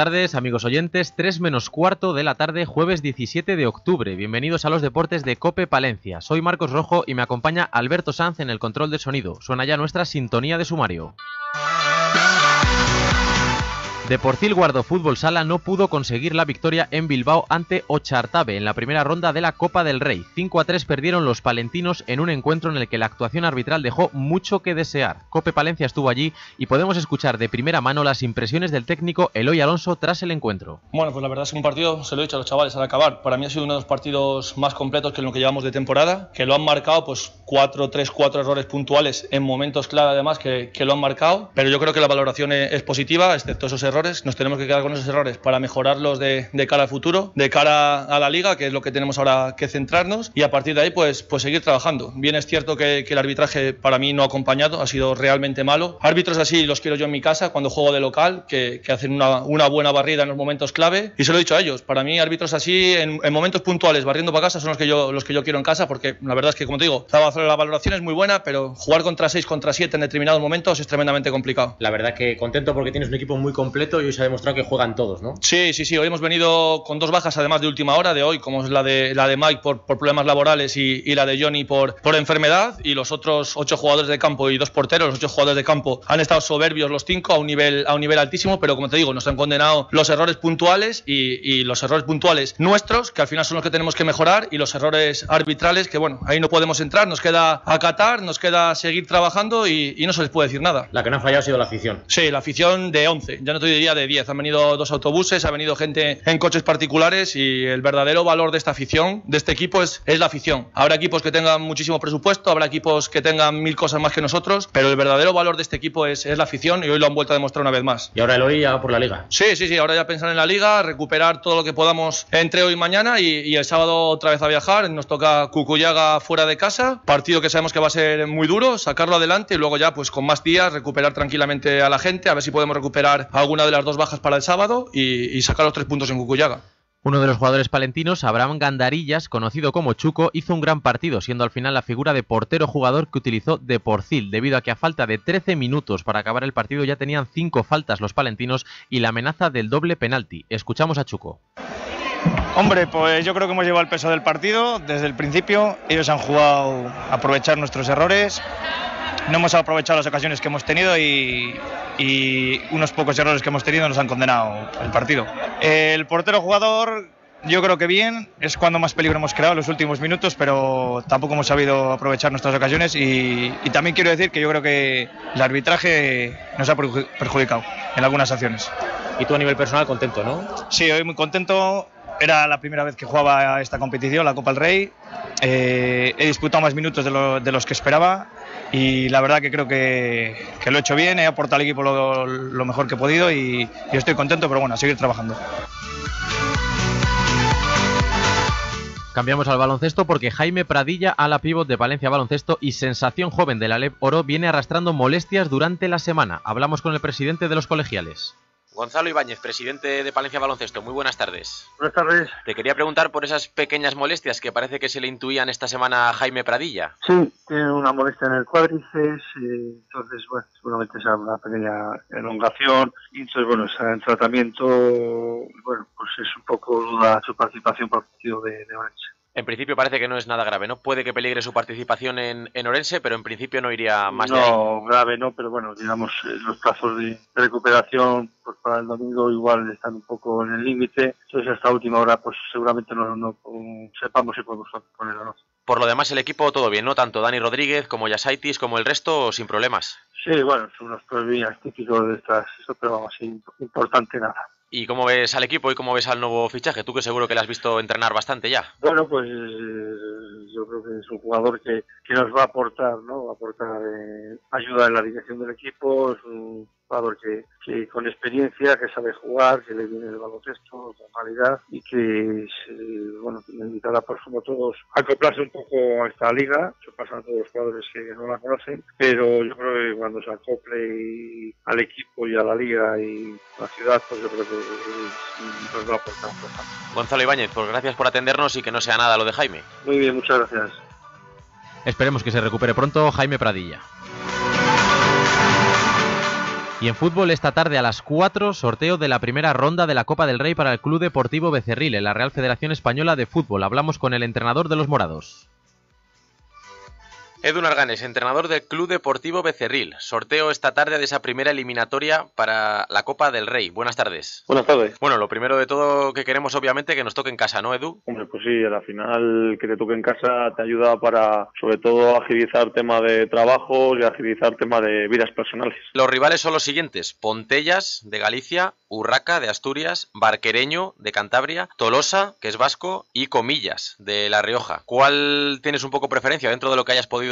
tardes, amigos oyentes. 3 menos cuarto de la tarde, jueves 17 de octubre. Bienvenidos a los deportes de Cope Palencia. Soy Marcos Rojo y me acompaña Alberto Sanz en el control de sonido. Suena ya nuestra sintonía de sumario. Deportil Guardo Fútbol Sala no pudo conseguir la victoria en Bilbao ante Ochartave en la primera ronda de la Copa del Rey. 5 a 3 perdieron los palentinos en un encuentro en el que la actuación arbitral dejó mucho que desear. Cope Palencia estuvo allí y podemos escuchar de primera mano las impresiones del técnico Eloy Alonso tras el encuentro. Bueno, pues la verdad es que un partido, se lo he dicho a los chavales al acabar, para mí ha sido uno de los partidos más completos que en lo que llevamos de temporada, que lo han marcado pues 4, 3, 4 errores puntuales en momentos clave además que, lo han marcado, pero yo creo que la valoración es positiva, excepto esos errores nos tenemos que quedar con esos errores para mejorarlos de, cara al futuro, de cara a la liga, que es lo que tenemos ahora que centrarnos, y a partir de ahí pues, pues seguir trabajando. Bien es cierto que, el arbitraje para mí no ha acompañado, ha sido realmente malo. Árbitros así los quiero yo en mi casa cuando juego de local, que, que hacen una, buena barrida en los momentos clave, y se lo he dicho a ellos, para mí árbitros así en, momentos puntuales, barriendo para casa, son los que, yo, los que yo quiero en casa, porque la verdad es que, como te digo, la valoración es muy buena, pero jugar contra 6, contra 7 en determinados momentos es tremendamente complicado. La verdad que contento porque tienes un equipo muy completo y hoy se ha demostrado que juegan todos, ¿no? Sí, sí, sí. Hoy hemos venido con dos bajas, además de última hora de hoy, como es la de, la de Mike por, problemas laborales y, la de Johnny por, por enfermedad. Y los otros ocho jugadores de campo y dos porteros, los ocho jugadores de campo, han estado soberbios los cinco a un nivel, a un nivel altísimo, pero como te digo, nos han condenado los errores puntuales y, los errores puntuales nuestros, que al final son los que tenemos que mejorar, y los errores arbitrales, que bueno, ahí no podemos entrar, nos queda acatar, nos queda seguir trabajando y, no se les puede decir nada. La que no ha fallado ha sido la afición. Sí, la afición de 11. Ya no te día de 10. Han venido dos autobuses, ha venido gente en coches particulares y el verdadero valor de esta afición, de este equipo, es, es la afición. Habrá equipos que tengan muchísimo presupuesto, habrá equipos que tengan mil cosas más que nosotros, pero el verdadero valor de este equipo es, la afición y hoy lo han vuelto a demostrar una vez más. Y ahora el hoy ya por la liga. Sí, sí, sí, ahora ya pensar en la liga, recuperar todo lo que podamos entre hoy y mañana y, y el sábado otra vez a viajar. Nos toca Cucuyaga fuera de casa, partido que sabemos que va a ser muy duro, sacarlo adelante y luego ya pues con más días recuperar tranquilamente a la gente, a ver si podemos recuperar alguna de las dos bajas para el sábado y, sacar los tres puntos en Cucuyaga. Uno de los jugadores palentinos, Abraham Gandarillas, conocido como Chuco, hizo un gran partido, siendo al final la figura de portero jugador que utilizó de porcil, debido a que a falta de 13 minutos para acabar el partido ya tenían cinco faltas los palentinos y la amenaza del doble penalti. Escuchamos a Chuco. Hombre, pues yo creo que hemos llevado el peso del partido desde el principio. Ellos han jugado a aprovechar nuestros errores no hemos aprovechado las ocasiones que hemos tenido y, unos pocos errores que hemos tenido nos han condenado el partido. El portero jugador yo creo que bien, es cuando más peligro hemos creado en los últimos minutos, pero tampoco hemos sabido aprovechar nuestras ocasiones y, también quiero decir que yo creo que el arbitraje nos ha perjudicado en algunas acciones. Y tú a nivel personal contento, ¿no? Sí, hoy muy contento. Era la primera vez que jugaba esta competición, la Copa del Rey. Eh, he disputado más minutos de los que esperaba y la verdad que creo que, lo he hecho bien, he aportado al equipo lo, mejor que he podido y, estoy contento, pero bueno, a seguir trabajando. Cambiamos al baloncesto porque Jaime Pradilla, ala pívot de Valencia Baloncesto y sensación joven de la Lep Oro, viene arrastrando molestias durante la semana. Hablamos con el presidente de los colegiales. Gonzalo Ibáñez, presidente de Palencia Baloncesto, muy buenas tardes. Buenas tardes. Te quería preguntar por esas pequeñas molestias que parece que se le intuían esta semana a Jaime Pradilla. Sí, tiene una molestia en el cuádriceps, entonces, bueno, seguramente sea una pequeña elongación. Entonces, bueno, está en tratamiento, bueno, pues es un poco duda su participación por partido de, de en principio parece que no es nada grave, ¿no? Puede que peligre su participación en, Orense, pero en principio no iría más No, grave no, pero bueno, digamos, eh, los plazos de recuperación pues para el domingo igual están un poco en el límite. Entonces, hasta última hora, pues seguramente no, sepamos si podemos poner o no. Por lo demás, el equipo todo bien, ¿no? Tanto Dani Rodríguez como Yasaitis como el resto sin problemas. Sí, bueno, son unos problemas típicos de estas, pero vamos, importante nada. ¿Y cómo ves al equipo y cómo ves al nuevo fichaje? Tú que seguro que le has visto entrenar bastante ya. Bueno, pues eh, yo creo que es un jugador que, nos va a aportar, ¿no? a aportar eh, ayuda en la dirección del equipo, jugador que, con experiencia, que sabe jugar, que le viene el baloncesto con calidad y que le bueno, invitará por sumo todos a acoplarse un poco a esta liga. Eso pasa a todos los jugadores que no la conocen, pero yo creo que cuando se acople al equipo y a la liga y a la ciudad, pues yo creo que nos va a aportar. Gonzalo Ibáñez, pues gracias por atendernos y que no sea nada lo de Jaime. Muy bien, muchas gracias. Esperemos que se recupere pronto Jaime Pradilla. Y en fútbol esta tarde a las 4, sorteo de la primera ronda de la Copa del Rey para el Club Deportivo Becerril en la Real Federación Española de Fútbol. Hablamos con el entrenador de los Morados. Edu Narganes, entrenador del Club Deportivo Becerril. Sorteo esta tarde de esa primera eliminatoria para la Copa del Rey. Buenas tardes. Buenas tardes. Bueno, lo primero de todo que queremos, obviamente, que nos toque en casa, ¿no, Edu? Hombre, pues sí, a la final que te toque en casa te ayuda para, sobre todo, agilizar tema de trabajo y agilizar tema de vidas personales. Los rivales son los siguientes: Pontellas, de Galicia, Urraca, de Asturias, Barquereño, de Cantabria, Tolosa, que es vasco, y Comillas, de La Rioja. ¿Cuál tienes un poco preferencia dentro de lo que hayas podido?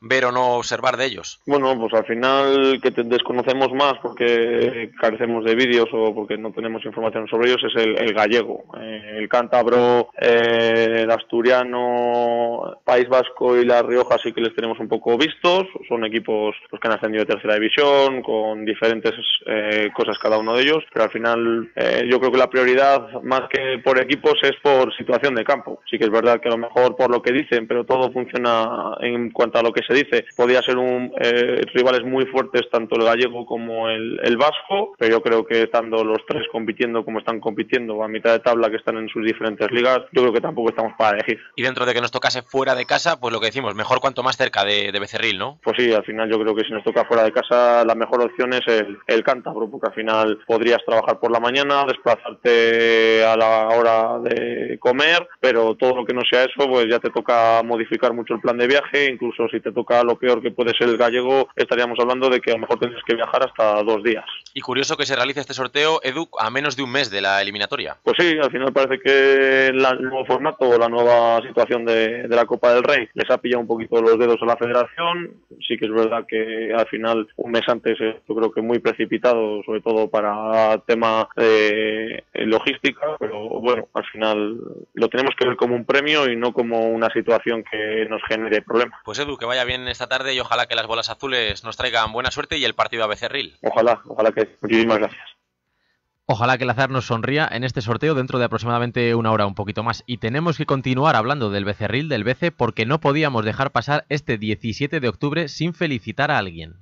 ver o no observar de ellos? Bueno, pues al final que desconocemos más porque carecemos de vídeos o porque no tenemos información sobre ellos es el, gallego, eh, el cántabro, eh, el asturiano, País Vasco y La Rioja sí que les tenemos un poco vistos, son equipos pues, que han ascendido de tercera división con diferentes eh, cosas cada uno de ellos, pero al final yo creo que la prioridad más que por equipos es por situación de campo. Sí que es verdad que a lo mejor por lo que dicen, pero todo funciona en cuanto a lo que se dice, podía ser un eh, rivales muy fuertes tanto el gallego como el, el, vasco, pero yo creo que estando los tres compitiendo como están compitiendo a mitad de tabla que están en sus diferentes ligas, yo creo que tampoco estamos para elegir. Y dentro de que nos tocase fuera de casa, pues lo que decimos, mejor cuanto más cerca de, de Becerril, ¿no? Pues sí, al final yo creo que si nos toca fuera de casa, la mejor opción es el, el cántabro, porque al final podrías trabajar por la mañana, desplazarte a la hora de comer, pero todo lo que no sea eso, pues ya te toca modificar mucho el plan de viaje, incluso incluso si te toca lo peor que puede ser el gallego, estaríamos hablando de que a lo mejor tendrías que viajar hasta dos días. Y curioso que se realice este sorteo, Edu, a menos de un mes de la eliminatoria. Pues sí, al final parece que el nuevo formato o la nueva situación de, la Copa del Rey les ha pillado un poquito los dedos a la federación. Sí que es verdad que al final un mes antes eh, yo creo que muy precipitado, sobre todo para tema eh, logística, pero bueno, al final lo tenemos que ver como un premio y no como una situación que nos genere problemas. Pues pues, Edu, que vaya bien esta tarde y ojalá que las bolas azules nos traigan buena suerte y el partido a Becerril. Ojalá, ojalá que. Muchísimas gracias. Ojalá que el azar nos sonría en este sorteo dentro de aproximadamente una hora, un poquito más. Y tenemos que continuar hablando del becerril del BC porque no podíamos dejar pasar este 17 de octubre sin felicitar a alguien.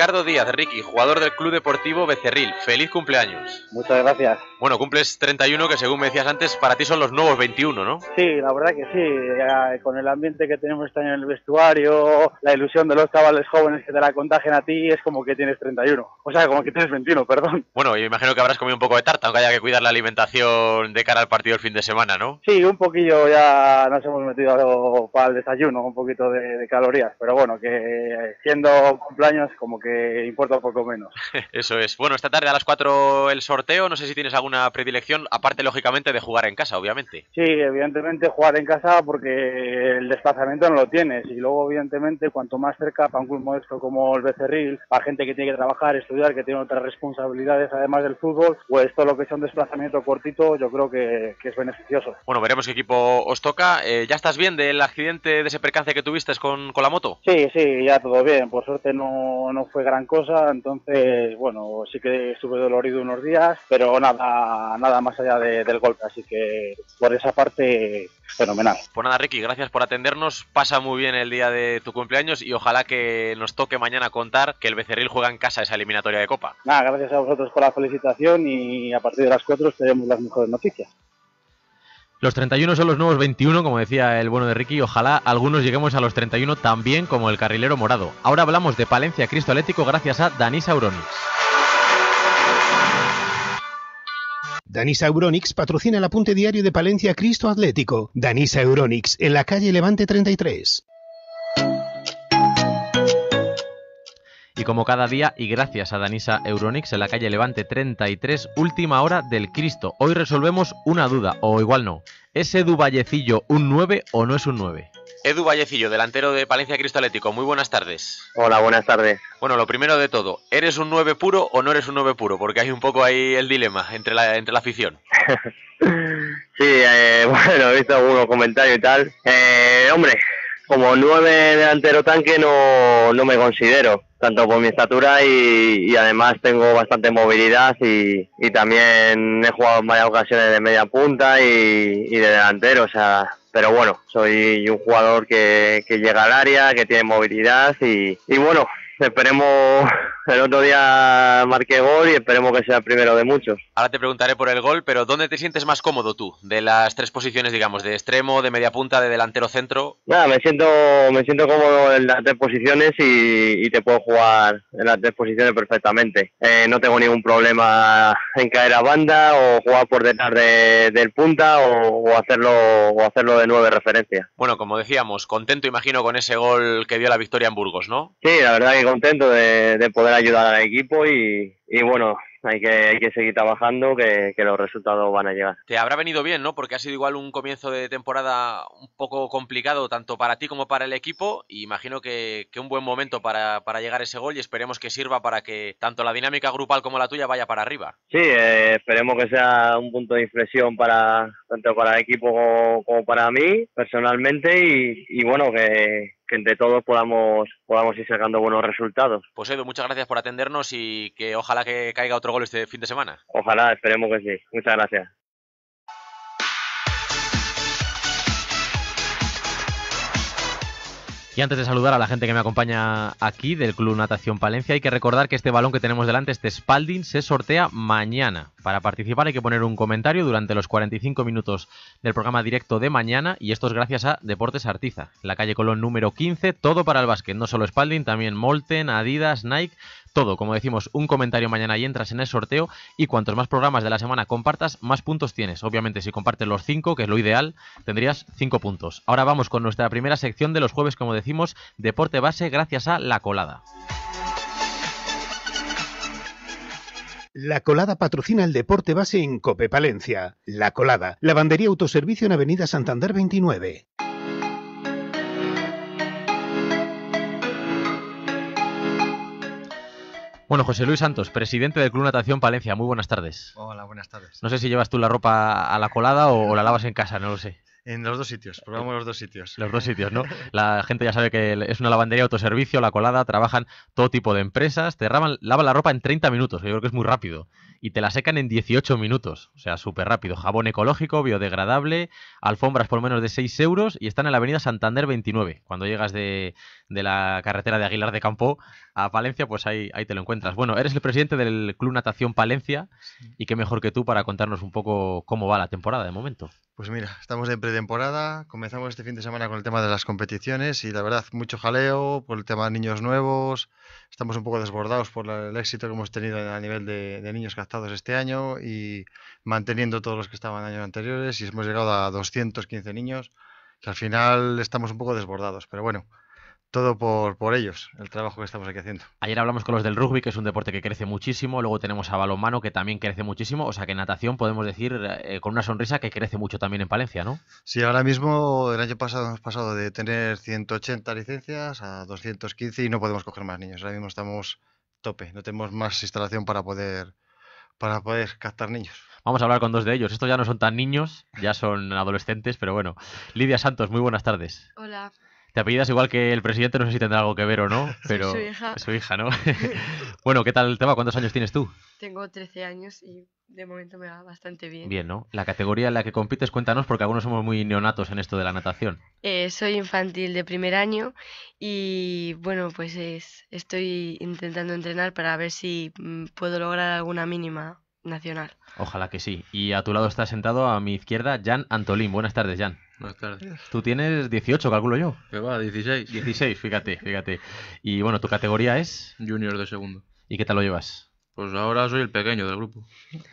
Ricardo Díaz, Ricky, jugador del Club Deportivo Becerril. Feliz cumpleaños. Muchas gracias. Bueno, cumples 31, que según me decías antes, para ti son los nuevos 21, ¿no? Sí, la verdad que sí. Eh, con el ambiente que tenemos este año en el vestuario, la ilusión de los chavales jóvenes que te la contagen a ti, es como que tienes 31. O sea, como que tienes 21, perdón. Bueno, y imagino que habrás comido un poco de tarta, aunque haya que cuidar la alimentación de cara al partido el fin de semana, ¿no? Sí, un poquillo ya nos hemos metido para el desayuno, un poquito de calorías. Pero bueno, que siendo cumpleaños, como que importa un poco menos. Eso es. Bueno, esta tarde a las 4 el sorteo. No sé si tienes alguna predilección, aparte, lógicamente, de jugar en casa, obviamente. Sí, evidentemente jugar en casa porque el desplazamiento no lo tienes. Y luego, evidentemente, cuanto más cerca para un club modesto como el Becerril, para gente que tiene que trabajar, estudiar, que tiene otras responsabilidades además del fútbol, pues todo lo que sea un desplazamiento cortito, yo creo que, es beneficioso. Bueno, veremos qué equipo os toca. Eh, ¿Ya estás bien del accidente, de ese percance que tuviste con, la moto? Sí, sí, ya todo bien. Por suerte no, no fue gran cosa, entonces, bueno, sí que estuve dolorido unos días, pero nada, nada más allá del golpe, así que por esa parte, fenomenal. Pues nada, Ricky, gracias por atendernos, pasa muy bien el día de tu cumpleaños y ojalá que nos toque mañana contar que el Becerril juega en casa esa eliminatoria de Copa. Nada, gracias a vosotros por la felicitación y a partir de las 4 tenemos las mejores noticias. Los 31 son los nuevos 21, como decía el bueno de Ricky. Ojalá algunos lleguemos a los 31 también como el carrilero morado. Ahora hablamos de Palencia Cristo Atlético gracias a Danisa Sauronix. Danisa Euronix patrocina el apunte diario de Palencia Cristo Atlético. Danisa Euronix, en la calle Levante 33. Y como cada día, y gracias a Danisa Euronix en la calle Levante 33, última hora del Cristo. Hoy resolvemos una duda, o igual no. ¿Es Edu Vallecillo un 9 o no es un 9? Edu Vallecillo, delantero de Palencia Cristalético, muy buenas tardes. Hola, buenas tardes. Bueno, lo primero de todo, ¿eres un 9 puro o no eres un 9 puro? Porque hay un poco ahí el dilema entre la, entre la afición. sí, eh, bueno, he visto algunos comentarios y tal. Eh, hombre, como nueve delantero tanque no, no me considero, tanto por mi estatura y, además tengo bastante movilidad y, también he jugado en varias ocasiones de media punta y, de delantero, o sea, pero bueno, soy un jugador que, que llega al área, que tiene movilidad y, y bueno, esperemos el otro día marqué gol y esperemos que sea el primero de muchos. Ahora te preguntaré por el gol, pero ¿dónde te sientes más cómodo tú? De las tres posiciones, digamos, de extremo, de media punta, de delantero centro. Nada, me siento, me siento cómodo en las tres posiciones y, te puedo jugar en las tres posiciones perfectamente. Eh, no tengo ningún problema en caer a banda o jugar por detrás del punta o, hacerlo, o hacerlo de nueve referencia. Bueno, como decíamos, contento imagino con ese gol que dio la victoria en Burgos, ¿no? Sí, la verdad que contento de, poder ayudar al equipo y, bueno, hay que, seguir trabajando, que, los resultados van a llegar. Te habrá venido bien, ¿no? Porque ha sido igual un comienzo de temporada un poco complicado, tanto para ti como para el equipo. Y imagino que, un buen momento para, llegar ese gol y esperemos que sirva para que tanto la dinámica grupal como la tuya vaya para arriba. Sí, eh, esperemos que sea un punto de inflexión para tanto para el equipo como, para mí personalmente y bueno, que, que entre todos podamos, podamos ir sacando buenos resultados. Pues Edu, muchas gracias por atendernos y que ojalá que caiga otro gol este fin de semana. Ojalá, esperemos que sí. Muchas gracias. Y antes de saludar a la gente que me acompaña aquí del Club Natación Palencia, hay que recordar que este balón que tenemos delante, este Spalding, se sortea mañana. Para participar hay que poner un comentario durante los 45 minutos del programa directo de mañana y esto es gracias a Deportes Artiza, la calle Colón número 15, todo para el básquet, no solo Spalding, también Molten, Adidas, Nike, todo. Como decimos, un comentario mañana y entras en el sorteo y cuantos más programas de la semana compartas, más puntos tienes. Obviamente, si compartes los 5, que es lo ideal, tendrías 5 puntos. Ahora vamos con nuestra primera sección de los jueves, como decía deporte base gracias a La Colada. La Colada patrocina el deporte base en Cope Palencia. La Colada, lavandería autoservicio en Avenida Santander 29. Bueno, José Luis Santos, presidente del Club Natación Palencia, muy buenas tardes. Hola, buenas tardes. No sé si llevas tú la ropa a la colada o la lavas en casa, no lo sé. En los dos sitios, probamos los dos sitios. Los dos sitios, ¿no? La gente ya sabe que es una lavandería autoservicio, la colada, trabajan todo tipo de empresas, te lavan la ropa en 30 minutos, yo creo que es muy rápido, y te la secan en 18 minutos, o sea, súper rápido. Jabón ecológico, biodegradable, alfombras por menos de 6 euros y están en la avenida Santander 29, cuando llegas de, de la carretera de Aguilar de Campo a pues ahí, te lo encuentras. Bueno, eres el presidente del Club Natación Palencia y qué mejor que tú para contarnos un poco cómo va la temporada de momento. Pues mira, estamos en pretemporada, comenzamos este fin de semana con el tema de las competiciones y la verdad, mucho jaleo por el tema de niños nuevos, estamos un poco desbordados por el éxito que hemos tenido a nivel de, niños captados este año y manteniendo todos los que estaban años anteriores y hemos llegado a 215 niños que al final estamos un poco desbordados, pero bueno todo por, por, ellos, el trabajo que estamos aquí haciendo. Ayer hablamos con los del rugby, que es un deporte que crece muchísimo, luego tenemos a balonmano, que también crece muchísimo, o sea que natación podemos decir eh, con una sonrisa que crece mucho también en Palencia, ¿no? Sí, ahora mismo el año pasado hemos pasado de tener 180 licencias a 215 y no podemos coger más niños, ahora mismo estamos tope, no tenemos más instalación para poder para poder captar niños. Vamos a hablar con dos de ellos. Estos ya no son tan niños, ya son adolescentes, pero bueno. Lidia Santos, muy buenas tardes. Hola. Te apellidas igual que el presidente, no sé si tendrá algo que ver o no, pero. su hija. Su hija, ¿no? bueno, ¿qué tal el tema? ¿Cuántos años tienes tú? Tengo 13 años y de momento me va bastante bien. Bien, ¿no? La categoría en la que compites, cuéntanos, porque algunos somos muy neonatos en esto de la natación. Eh, soy infantil de primer año y, bueno, pues es, estoy intentando entrenar para ver si mm, puedo lograr alguna mínima nacional. Ojalá que sí. Y a tu lado está sentado a mi izquierda Jan Antolín. Buenas tardes, Jan. Buenas tardes. Tú tienes 18, calculo yo. Que va, 16. 16, fíjate, fíjate. Y bueno, ¿tu categoría es? Junior de segundo. ¿Y qué tal lo llevas? Pues ahora soy el pequeño del grupo.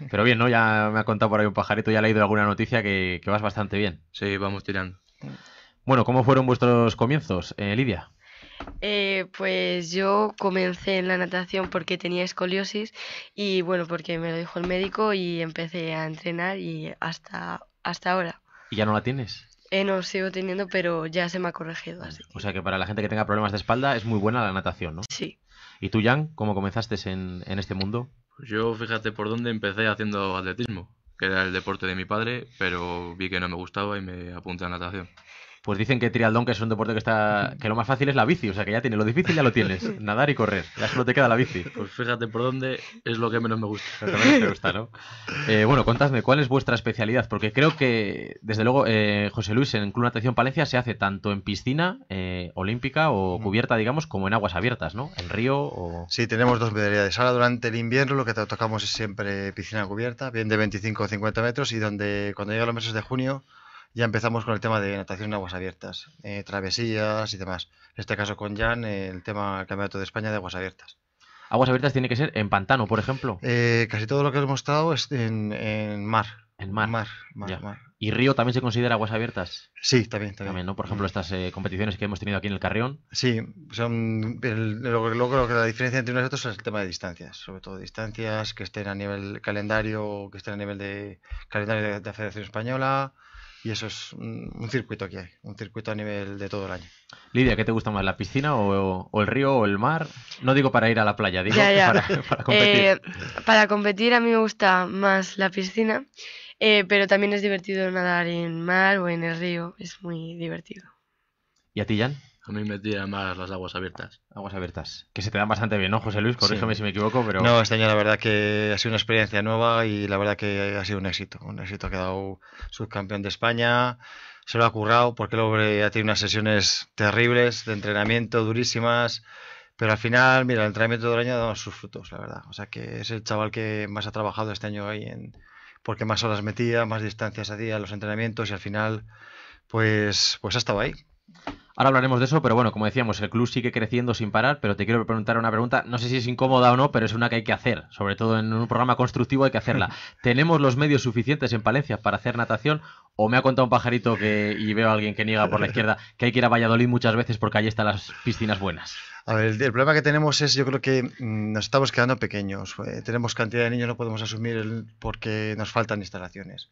Pero bien, ¿no? Ya me ha contado por ahí un pajarito, ya ha leído alguna noticia que, vas bastante bien. Sí, vamos tirando. Bueno, ¿cómo fueron vuestros comienzos, eh, Lidia? Eh, pues yo comencé en la natación porque tenía escoliosis y bueno, porque me lo dijo el médico y empecé a entrenar y hasta, hasta ahora. ¿Y ya no la tienes? Eh, no, sigo teniendo, pero ya se me ha corregido así. O sea que para la gente que tenga problemas de espalda es muy buena la natación, ¿no? Sí. ¿Y tú, Jan, cómo comenzaste en, este mundo? Pues yo, fíjate por dónde empecé haciendo atletismo, que era el deporte de mi padre, pero vi que no me gustaba y me apunté a natación pues dicen que trialdón, que es un deporte que está que lo más fácil es la bici, o sea que ya tiene lo difícil ya lo tienes, nadar y correr, ya solo te queda la bici. Pues fíjate por dónde es lo que menos me gusta. Lo que menos te gusta, ¿no? Eh, bueno, contadme, ¿cuál es vuestra especialidad? Porque creo que, desde luego, eh, José Luis, en Club Atención Palencia se hace tanto en piscina eh, olímpica o cubierta, digamos, como en aguas abiertas, ¿no? En río o... Sí, tenemos dos modalidades. Ahora durante el invierno lo que tocamos es siempre piscina cubierta, bien de 25 o 50 metros y donde cuando llegan los meses de junio ya empezamos con el tema de natación en aguas abiertas, eh, travesías y demás. En este caso con Jan, el tema del Campeonato de España de aguas abiertas. ¿Aguas abiertas tiene que ser en pantano, por ejemplo? Eh, casi todo lo que hemos estado es en, mar. En mar. Mar, ¿Y río también se considera aguas abiertas? Sí, también, también. ¿no? Por ejemplo, estas eh, competiciones que hemos tenido aquí en el Carrión. Sí, son lo, que la diferencia entre y otros es el tema de distancias, sobre todo distancias que estén a nivel calendario, que estén a nivel de calendario de la Federación Española, y eso es un, circuito que hay, un circuito a nivel de todo el año. Lidia, ¿qué te gusta más, la piscina o, el río o el mar? No digo para ir a la playa, digo Para, competir. Eh, para competir a mí me gusta más la piscina, eh, pero también es divertido nadar en mar o en el río, es muy divertido. ¿Y a ti, Jan? A mí me tiran más las aguas abiertas. Aguas abiertas. Que se te dan bastante bien, ¿no, José Luis? Corrígeme si me equivoco, pero... No, este año la verdad que ha sido una experiencia nueva y la verdad que ha sido un éxito. Un éxito. Ha quedado subcampeón de España, se lo ha currado porque luego eh, ha tenido unas sesiones terribles de entrenamiento, durísimas. Pero al final, mira, el entrenamiento el año ha dado sus frutos, la verdad. O sea que es el chaval que más ha trabajado este año ahí en... Porque más horas metía, más distancias hacía los entrenamientos y al final, pues, pues ha estado ahí. Ahora hablaremos de eso, pero bueno, como decíamos, el club sigue creciendo sin parar, pero te quiero preguntar una pregunta, no sé si es incómoda o no, pero es una que hay que hacer, sobre todo en un programa constructivo hay que hacerla. ¿Tenemos los medios suficientes en Palencia para hacer natación? ¿O me ha contado un pajarito que, y veo a alguien que niega por la izquierda que hay que ir a Valladolid muchas veces porque allí están las piscinas buenas? A ver, el, problema que tenemos es, yo creo que mm, nos estamos quedando pequeños. Eh, tenemos cantidad de niños, no podemos asumir porque nos faltan instalaciones.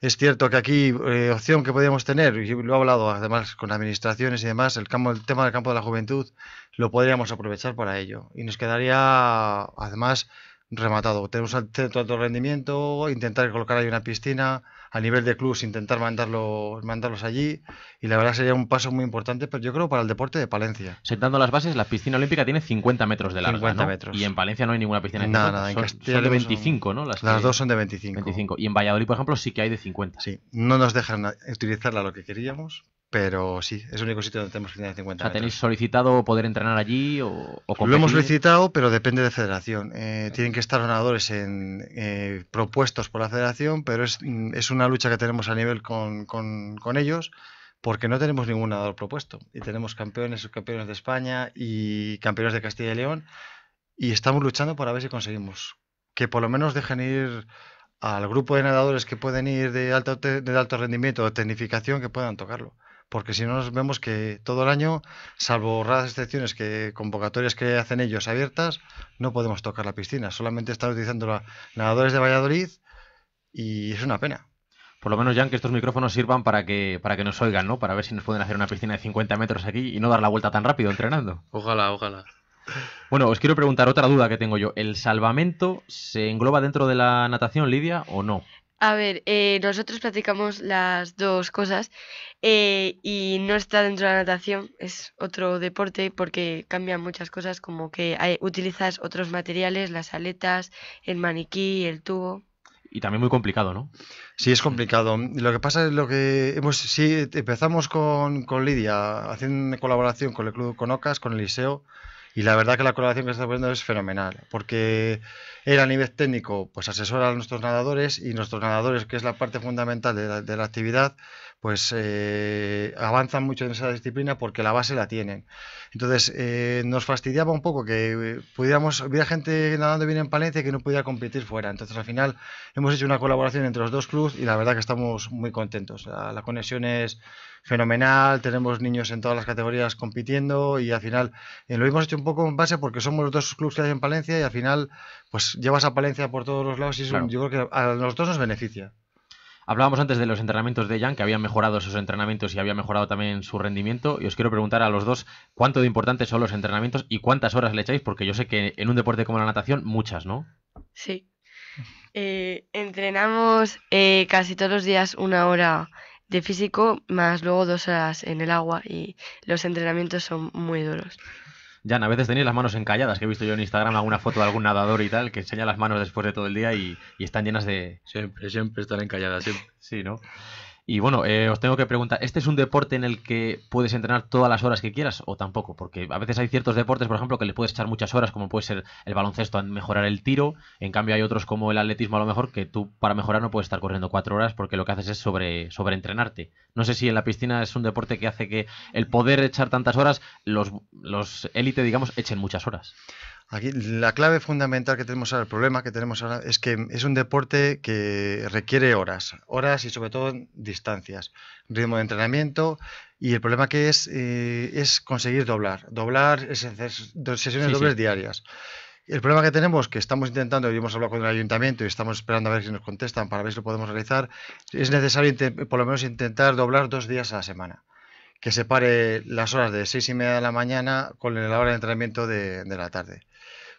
Es cierto que aquí eh, opción que podríamos tener, y lo he hablado además con administraciones y demás, el, campo, el tema del campo de la juventud lo podríamos aprovechar para ello. Y nos quedaría además rematado. Tenemos el centro de alto rendimiento, intentar colocar ahí una piscina, a nivel de club, intentar mandarlos, mandarlos allí y la verdad sería un paso muy importante, pero yo creo para el deporte de Palencia. Sentando las bases, la piscina olímpica tiene 50 metros de largo 50 metros. Y en Palencia no hay ninguna piscina. No, nada, son, de 25, ¿no? Las, dos son de 25. 25. Y en Valladolid, por ejemplo, sí que hay de 50. Sí, no nos dejan utilizarla lo que queríamos, pero sí, es el único sitio donde tenemos 50 O sea, ¿tenéis solicitado poder entrenar allí o, Lo hemos solicitado, pero depende de federación. Eh, tienen que estar nadadores en, eh, propuestos por la federación, pero mm, es, una lucha que tenemos a nivel con, ellos porque no tenemos ningún nadador propuesto. Y tenemos campeones, subcampeones de España y campeones de Castilla y León. Y estamos luchando para ver si conseguimos que por lo menos dejen ir al grupo de nadadores que pueden ir de alto, de alto rendimiento o tecnificación que puedan tocarlo porque si no nos vemos que todo el año, salvo raras excepciones que convocatorias que hacen ellos abiertas, no podemos tocar la piscina. Solamente están utilizando los nadadores de Valladolid y es una pena. Por lo menos, Jan, que estos micrófonos sirvan para que, para que nos oigan, ¿no? Para ver si nos pueden hacer una piscina de 50 metros aquí y no dar la vuelta tan rápido entrenando. Ojalá, ojalá. Bueno, os quiero preguntar otra duda que tengo yo. ¿El salvamento se engloba dentro de la natación, Lidia, o no? A ver, eh, nosotros practicamos las dos cosas eh, y no está dentro de la natación, es otro deporte porque cambian muchas cosas como que eh, utilizas otros materiales, las aletas, el maniquí, el tubo. Y también muy complicado, ¿no? Sí, es complicado. Lo que pasa es lo que hemos, sí, empezamos con, con Lidia haciendo una colaboración con el Club Conocas, con el Liceo. Y la verdad que la colaboración que se está poniendo es fenomenal, porque él a nivel técnico pues asesora a nuestros nadadores y nuestros nadadores, que es la parte fundamental de la, actividad, pues eh, avanzan mucho en esa disciplina porque la base la tienen. Entonces, eh, nos fastidiaba un poco que eh, pudiéramos, hubiera gente nadando bien en Palencia que no pudiera competir fuera. Entonces, al final, hemos hecho una colaboración entre los dos clubes y la verdad que estamos muy contentos. la conexión es fenomenal, tenemos niños en todas las categorías compitiendo y al final eh, lo hemos hecho un poco en base porque somos los dos clubes que hay en Palencia y al final pues llevas a Palencia por todos los lados y yo creo que a los dos nos beneficia. Hablábamos antes de los entrenamientos de Jan, que habían mejorado esos entrenamientos y había mejorado también su rendimiento. Y os quiero preguntar a los dos cuánto de importantes son los entrenamientos y cuántas horas le echáis, porque yo sé que en un deporte como la natación, muchas, ¿no? Sí. Eh, entrenamos eh, casi todos los días una hora de físico, más luego dos horas en el agua y los entrenamientos son muy duros. Jan, a veces tenéis las manos encalladas, que he visto yo en Instagram alguna foto de algún nadador y tal, que enseña las manos después de todo el día y, y están llenas de... Siempre, siempre están encalladas, siempre. Sí, ¿no? Y bueno, eh, os tengo que preguntar, ¿este es un deporte en el que puedes entrenar todas las horas que quieras o tampoco? Porque a veces hay ciertos deportes, por ejemplo, que le puedes echar muchas horas, como puede ser el baloncesto a mejorar el tiro, en cambio hay otros como el atletismo a lo mejor que tú para mejorar no puedes estar corriendo cuatro horas porque lo que haces es sobre, sobre entrenarte. No sé si en la piscina es un deporte que hace que el poder echar tantas horas, los, los élite, digamos, echen muchas horas la clave fundamental que tenemos ahora, el problema que tenemos ahora, es que es un deporte que requiere horas, horas y sobre todo distancias, ritmo de entrenamiento y el problema que es eh, es conseguir doblar. Doblar es hacer sesiones dobles diarias. El problema que tenemos, que estamos intentando, y hemos hablado con el ayuntamiento y estamos esperando a ver si nos contestan para ver si lo podemos realizar, es necesario por lo menos intentar doblar dos días a la semana que separe las horas de seis y media de la mañana con la hora de entrenamiento de la tarde.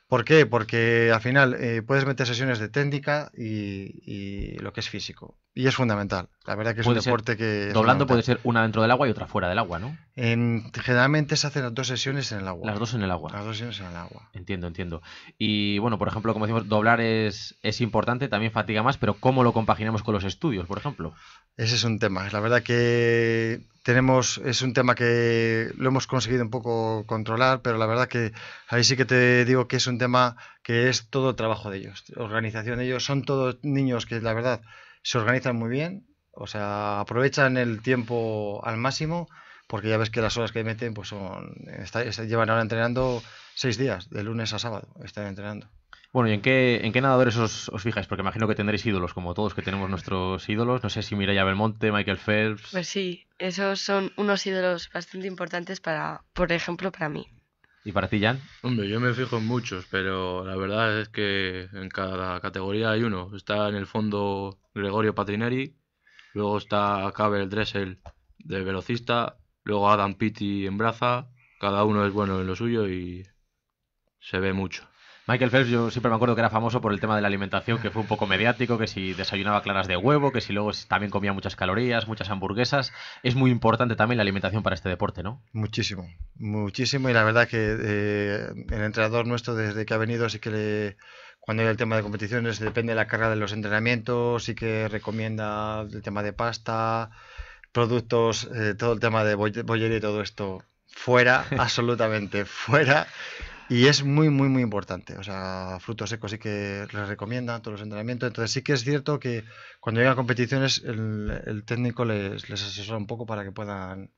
¿Por qué? Porque al final eh, puedes meter sesiones de técnica y, lo que es físico. Y es fundamental. La verdad que es un deporte que. Doblando puede ser una dentro del agua y otra fuera del agua, ¿no? generalmente se hacen las dos sesiones en el agua. Las dos en el agua. Las dos sesiones en el agua. Entiendo, entiendo. Y bueno, por ejemplo, como decimos, doblar es, es importante, también fatiga más, pero ¿cómo lo compaginamos con los estudios, por ejemplo? Ese es un tema. La verdad que tenemos es un tema que lo hemos conseguido un poco controlar, pero la verdad que ahí sí que te digo que es un tema que es todo trabajo de ellos, organización de ellos, son todos niños que la verdad se organizan muy bien, o sea, aprovechan el tiempo al máximo, porque ya ves que las horas que meten pues son llevan ahora entrenando seis días, de lunes a sábado, están entrenando. Bueno, ¿y en qué, nadadores os, fijáis? Porque imagino que tendréis ídolos, como todos que tenemos nuestros ídolos. No sé si Mireia Belmonte, Michael Phelps. Pues sí, esos son unos ídolos bastante importantes para, por ejemplo, para mí. ¿Y para ti, Jan? Hombre, yo me fijo en muchos, pero la verdad es que en cada categoría hay uno. Está en el fondo Gregorio Patrineri, luego está Kabel Dressel de velocista, luego Adam Pitti en braza. Cada uno es bueno en lo suyo y se ve mucho. Michael Phelps, yo siempre me acuerdo que era famoso por el tema de la alimentación, que fue un poco mediático, que si desayunaba claras de huevo, que si luego también comía muchas calorías, muchas hamburguesas. Es muy importante también la alimentación para este deporte, ¿no? Muchísimo, muchísimo. Y la verdad que eh, el entrenador nuestro, desde que ha venido, sí que le cuando hay el tema de competiciones depende de la carga de los entrenamientos, sí que recomienda el tema de pasta, productos, eh, todo el tema de bollería y todo esto. Fuera, absolutamente fuera. Y es muy, muy, muy importante. O sea, frutos secos sí que les recomiendan todos los entrenamientos. Entonces sí que es cierto que cuando llegan competiciones el, técnico les, asesora un poco para que puedan...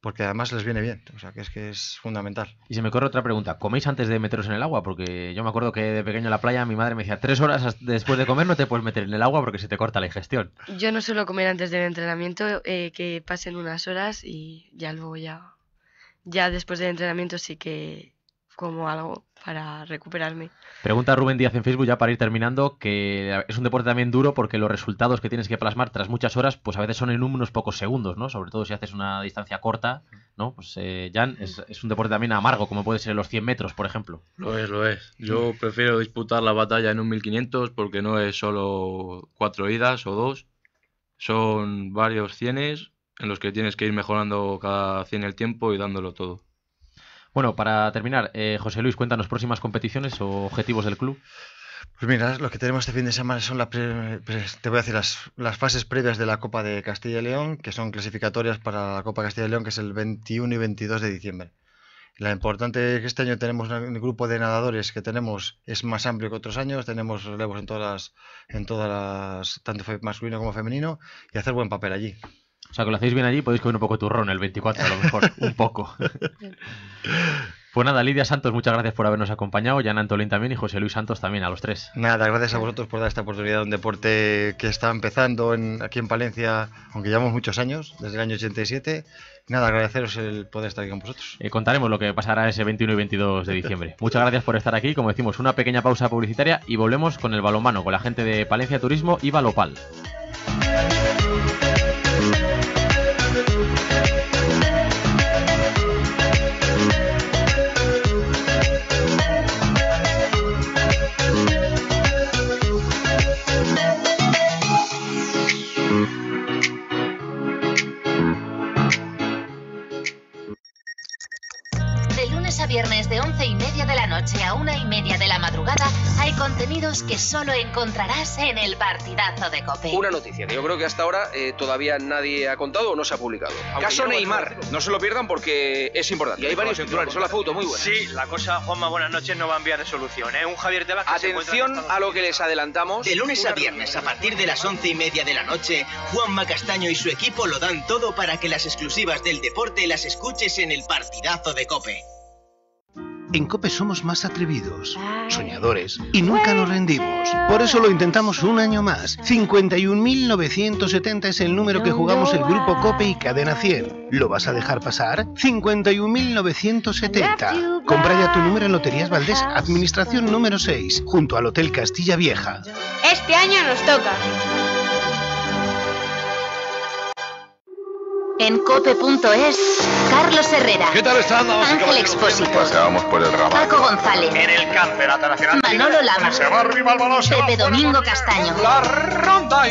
Porque además les viene bien. O sea, que es que es fundamental. Y se me corre otra pregunta. ¿Coméis antes de meteros en el agua? Porque yo me acuerdo que de pequeño en la playa mi madre me decía, tres horas después de comer no te puedes meter en el agua porque se te corta la ingestión. Yo no suelo comer antes del entrenamiento, eh, que pasen unas horas y ya luego ya... Ya después del entrenamiento sí que como algo para recuperarme. Pregunta Rubén Díaz en Facebook ya para ir terminando, que es un deporte también duro porque los resultados que tienes que plasmar tras muchas horas, pues a veces son en unos pocos segundos, ¿no? Sobre todo si haces una distancia corta, ¿no? Pues eh, Jan, es, es, un deporte también amargo, como puede ser los 100 metros, por ejemplo. Lo es, lo es. Yo mm. prefiero disputar la batalla en un 1500 porque no es solo cuatro idas o dos, son varios cienes en los que tienes que ir mejorando cada 100 el tiempo y dándolo todo. Bueno, para terminar, eh, José Luis, cuéntanos próximas competiciones o objetivos del club. Pues mira, lo que tenemos este fin de semana son las te voy a decir las, fases previas de la Copa de Castilla y León, que son clasificatorias para la Copa de Castilla y León, que es el 21 y 22 de diciembre. La importante es que este año tenemos un grupo de nadadores que tenemos es más amplio que otros años, tenemos relevos en todas las, en todas las, tanto masculino como femenino, y hacer buen papel allí. O sea, que lo hacéis bien allí, podéis comer un poco de turrón el 24, a lo mejor, un poco. pues nada, Lidia Santos, muchas gracias por habernos acompañado, Jan Antolín también y José Luis Santos también, a los tres. Nada, gracias a vosotros por dar esta oportunidad a un deporte que está empezando aquí en Palencia, aunque llevamos muchos años, desde el año 87. Nada, agradeceros el poder estar aquí con vosotros. Eh, contaremos lo que pasará ese 21 y 22 de diciembre. Muchas gracias por estar aquí. Como decimos, una pequeña pausa publicitaria y volvemos con el balonmano, con la gente de Palencia Turismo y Balopal. viernes de once y media de la noche a una y media de la madrugada hay contenidos que solo encontrarás en el partidazo de Cope. Una noticia yo creo que hasta ahora eh, todavía nadie ha contado o no se ha publicado. Caso Neymar. No se lo pierdan porque es importante. Y hay varios titulares. las fotos muy buenas. Sí, la cosa, Juanma, buenas noches, no va a enviar resolución. Es ¿eh? Un Javier Tebas que Atención a lo que les adelantamos. De lunes a viernes, a partir de las 11 y media de la noche, Juanma Castaño y su equipo lo dan todo para que las exclusivas del deporte las escuches en el partidazo de Cope. En COPE somos más atrevidos, soñadores y nunca nos rendimos. Por eso lo intentamos un año más. 51.970 es el número que jugamos el grupo COPE y Cadena 100. ¿Lo vas a dejar pasar? 51.970. Compra ya tu número en Loterías Valdés, Administración número 6, junto al Hotel Castilla Vieja. Este año nos toca. En cope.es, Carlos Herrera. ¿Qué tal Ángel Expósito. Paco González. En el nacional. Manolo Lama. Se Pepe Domingo Castaño.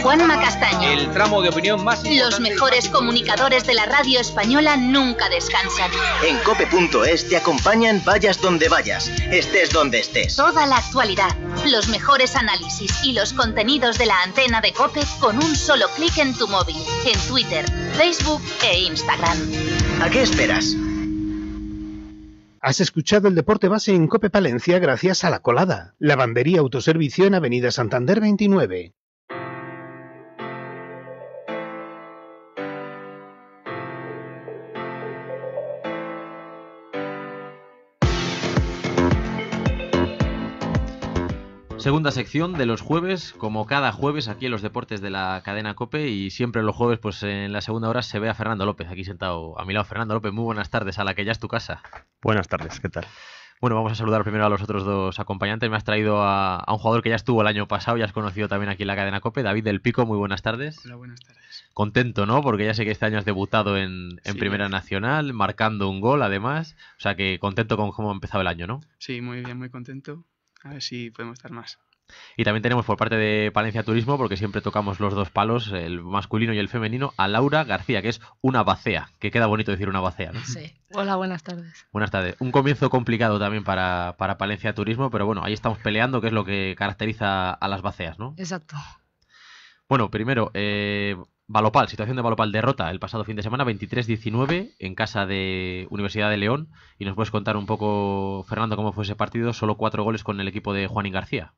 Juanma Castaño. El tramo de opinión más Los mejores comunicadores de la radio española nunca descansan. En cope.es te acompañan vayas donde vayas, estés donde estés. Toda la actualidad, los mejores análisis y los contenidos de la antena de cope con un solo clic en tu móvil, en Twitter, Facebook e Instagram. ¿A qué esperas? Has escuchado el deporte base en Cope Palencia gracias a La Colada, lavandería autoservicio en Avenida Santander 29. Segunda sección de los jueves, como cada jueves aquí en los deportes de la cadena Cope y siempre los jueves pues en la segunda hora se ve a Fernando López aquí sentado a mi lado. Fernando López, muy buenas tardes, a la que ya es tu casa. Buenas tardes, ¿qué tal? Bueno, vamos a saludar primero a los otros dos acompañantes. Me has traído a, un jugador que ya estuvo el año pasado, y has conocido también aquí en la cadena Cope, David del Pico, muy buenas tardes. Hola, buenas tardes. Contento, ¿no? Porque ya sé que este año has debutado en, Primera Nacional, marcando un gol además. O sea que contento con cómo ha empezado el año, ¿no? Sí, muy bien, muy contento a ver si podemos estar más. Y también tenemos por parte de Palencia Turismo, porque siempre tocamos los dos palos, el masculino y el femenino, a Laura García, que es una bacea, que queda bonito decir una bacea. ¿no? Sí. Hola, buenas tardes. Buenas tardes. Un comienzo complicado también para, Palencia Turismo, pero bueno, ahí estamos peleando, que es lo que caracteriza a las baceas, ¿no? Exacto. Bueno, primero, eh, Balopal, situación de Balopal, derrota el pasado fin de semana 23-19 en casa de Universidad de León. Y nos puedes contar un poco, Fernando, cómo fue ese partido, solo cuatro goles con el equipo de Juan y García.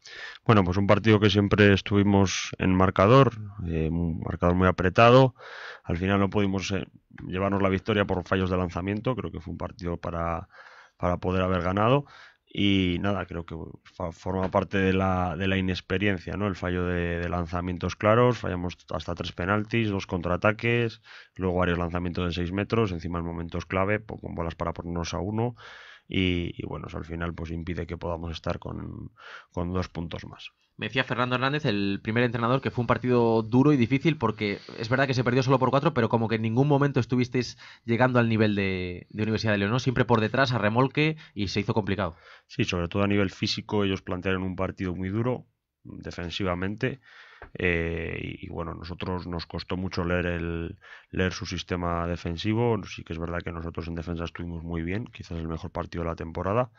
Bueno, pues un partido que siempre estuvimos en marcador, eh, un marcador muy apretado. Al final no pudimos eh, llevarnos la victoria por fallos de lanzamiento, creo que fue un partido para, para poder haber ganado. Y nada, creo que forma parte de la, inexperiencia, ¿no? El fallo de, lanzamientos claros, fallamos hasta tres penaltis, dos contraataques, luego varios lanzamientos de seis metros, encima en momentos clave, con bolas para ponernos a uno. Y, bueno, al final pues impide que podamos estar con dos puntos más. Me decía Fernando Hernández, el primer entrenador, que fue un partido duro y difícil porque es verdad que se perdió solo por cuatro, pero como que en ningún momento estuvisteis llegando al nivel de, Universidad de León, Siempre por detrás, a remolque y se hizo complicado. Sí, sobre todo a nivel físico, ellos plantearon un partido muy duro defensivamente. Eh, y, y, bueno, nosotros nos costó mucho leer, el, leer su sistema defensivo. Sí que es verdad que nosotros en defensa estuvimos muy bien, quizás el mejor partido de la temporada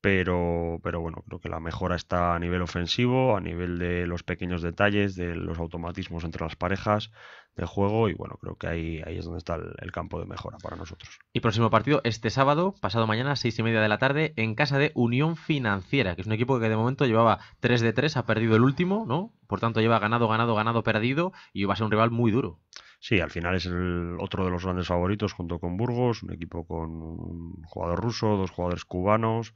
pero, pero bueno, creo que la mejora está a nivel ofensivo, a nivel de los pequeños detalles, de los automatismos entre las parejas de juego y bueno, creo que ahí, ahí es donde está el, campo de mejora para nosotros. Y próximo partido este sábado, pasado mañana, seis y media de la tarde, en casa de Unión Financiera, que es un equipo que de momento llevaba 3 de 3, ha perdido el último, ¿no? Por tanto, lleva ganado, ganado, ganado, perdido y va a ser un rival muy duro. Sí, al final es el otro de los grandes favoritos junto con Burgos, un equipo con un jugador ruso, dos jugadores cubanos,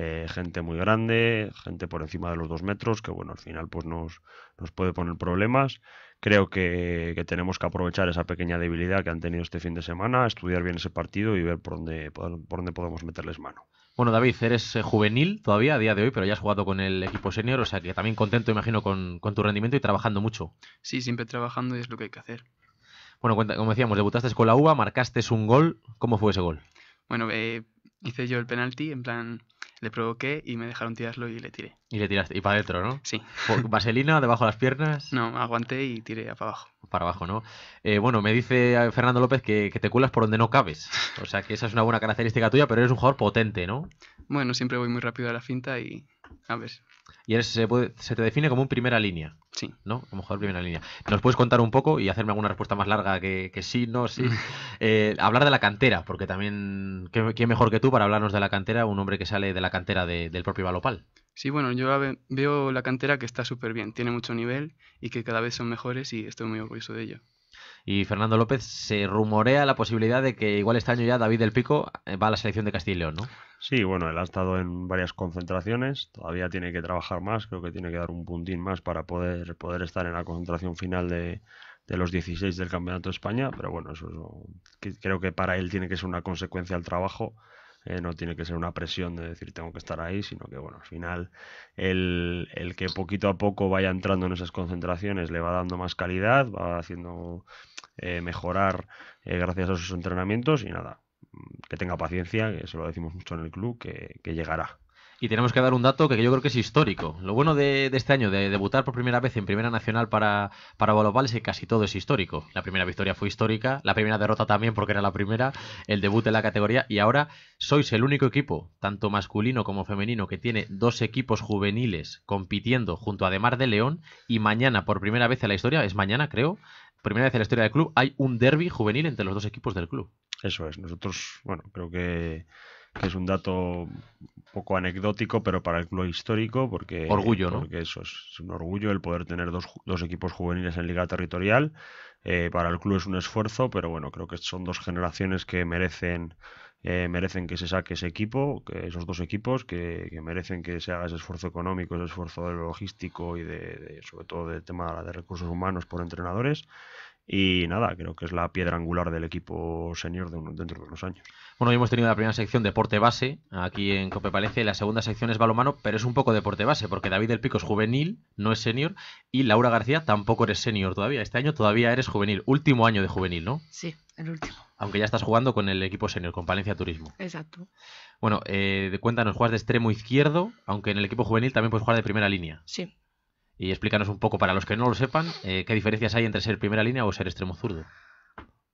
eh, gente muy grande, gente por encima de los dos metros, que bueno, al final pues nos, nos puede poner problemas. Creo que, tenemos que aprovechar esa pequeña debilidad que han tenido este fin de semana, estudiar bien ese partido y ver por dónde, dónde podemos meterles mano. Bueno, David, eres eh, juvenil todavía a día de hoy, pero ya has jugado con el equipo senior, o sea que también contento, imagino, con, tu rendimiento y trabajando mucho. Sí, siempre trabajando y es lo que hay que hacer. Bueno, como decíamos, debutaste con la UBA, marcaste un gol. ¿Cómo fue ese gol? Bueno, eh, hice yo el penalti, en plan, le provoqué y me dejaron tirarlo y le tiré. Y le tiraste, y para adentro, ¿no? Sí. ¿Vaselina debajo de las piernas? No, aguanté y tiré para abajo. Para abajo, ¿no? Eh, bueno, me dice Fernando López que, que, te culas por donde no cabes. O sea, que esa es una buena característica tuya, pero eres un jugador potente, ¿no? Bueno, siempre voy muy rápido a la finta y... A ver, y se, puede, se, te define como un primera línea. Sí. ¿No? Como jugador primera línea. ¿Nos puedes contar un poco y hacerme alguna respuesta más larga que, que sí, no, sí? Mm. Eh, hablar de la cantera, porque también, ¿quién mejor que tú para hablarnos de la cantera? Un hombre que sale de la cantera del propio Balopal. Sí, bueno, yo veo la cantera que está súper bien, tiene mucho nivel y que cada vez son mejores y estoy muy orgulloso de ello y Fernando López, se rumorea la posibilidad de que igual este año ya David del Pico eh, va a la selección de Castilla y León, ¿no? Sí, bueno, él ha estado en varias concentraciones, todavía tiene que trabajar más, creo que tiene que dar un puntín más para poder, poder estar en la concentración final de, los 16 del Campeonato de España, pero bueno, eso creo que para él tiene que ser una consecuencia del trabajo eh, no tiene que ser una presión de decir tengo que estar ahí, sino que bueno, al final el, que poquito a poco vaya entrando en esas concentraciones le va dando más calidad, va haciendo eh, mejorar eh, gracias a sus entrenamientos y nada, mm, que tenga paciencia, que eso lo decimos mucho en el club, que llegará y tenemos que dar un dato que yo creo que es histórico. Lo bueno de, este año, de debutar por primera vez en Primera Nacional para, para Balobal, es que casi todo es histórico. La primera victoria fue histórica, la primera derrota también porque era la primera, el debut de la categoría y ahora sois el único equipo, tanto masculino como femenino, que tiene dos equipos juveniles compitiendo junto a De Mar de León y mañana, por primera vez en la historia, es mañana creo, primera vez en la historia del club, hay un derby juvenil entre los dos equipos del club. Eso es, nosotros, bueno, creo que que es un dato poco anecdótico, pero para el club histórico, porque, orgullo, eso es un orgullo el poder tener dos, dos equipos juveniles en liga territorial. Eh, para el club es un esfuerzo, pero bueno, creo que son dos generaciones que merecen, eh, merecen que se saque ese equipo, que esos dos equipos, que, merecen que se haga ese esfuerzo económico, ese esfuerzo logístico y de, sobre todo de tema de recursos humanos por entrenadores. Y nada, creo que es la piedra angular del equipo senior de dentro de unos años. Bueno, hoy hemos tenido la primera sección deporte base aquí en Cope Palencia y la segunda sección es balomano, pero es un poco deporte base porque David del Pico es juvenil, no es senior y Laura García tampoco eres senior todavía. Este año todavía eres juvenil, último año de juvenil, ¿no? Sí, el último. Aunque ya estás jugando con el equipo senior, con Palencia Turismo. Exacto. Bueno, eh, cuéntanos, juegas de extremo izquierdo, aunque en el equipo juvenil también puedes jugar de primera línea. Sí. Y explícanos un poco, para los que no lo sepan, eh, qué diferencias hay entre ser primera línea o ser extremo zurdo.